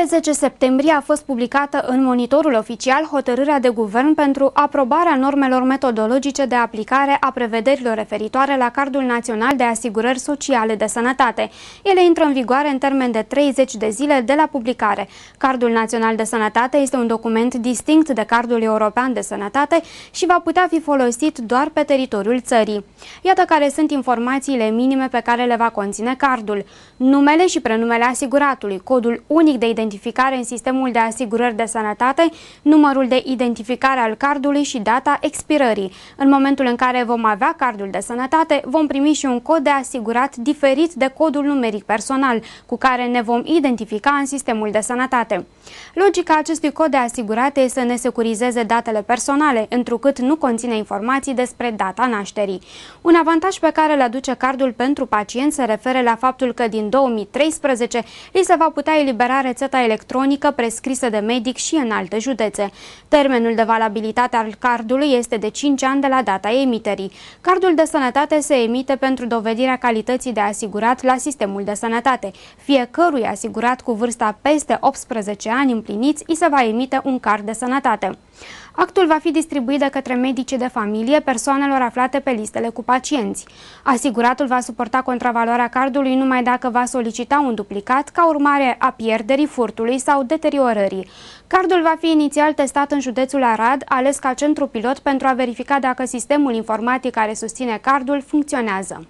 Pe 10 septembrie a fost publicată în monitorul oficial hotărârea de guvern pentru aprobarea normelor metodologice de aplicare a prevederilor referitoare la Cardul Național de Asigurări Sociale de Sănătate. Ele intră în vigoare în termen de 30 de zile de la publicare. Cardul Național de Sănătate este un document distinct de Cardul European de Sănătate și va putea fi folosit doar pe teritoriul țării. Iată care sunt informațiile minime pe care le va conține cardul. Numele și prenumele asiguratului, codul unic de identitate identificare în sistemul de asigurări de sănătate, numărul de identificare al cardului și data expirării. În momentul în care vom avea cardul de sănătate, vom primi și un cod de asigurat diferit de codul numeric personal, cu care ne vom identifica în sistemul de sănătate. Logica acestui cod de asigurat este să ne securizeze datele personale, întrucât nu conține informații despre data nașterii. Un avantaj pe care îl aduce cardul pentru pacient se referă la faptul că din 2013 li se va putea elibera rețeta electronică prescrisă de medic și în alte județe. Termenul de valabilitate al cardului este de 5 ani de la data emiterii. Cardul de sănătate se emite pentru dovedirea calității de asigurat la sistemul de sănătate. Fiecărui asigurat cu vârsta peste 18 ani împliniți îi se va emite un card de sănătate. Actul va fi distribuit de către medicii de familie persoanelor aflate pe listele cu pacienți. Asiguratul va suporta contravaloarea cardului numai dacă va solicita un duplicat ca urmare a pierderii, furtului sau deteriorării. Cardul va fi inițial testat în județul Arad, ales ca centru pilot pentru a verifica dacă sistemul informatic care susține cardul funcționează.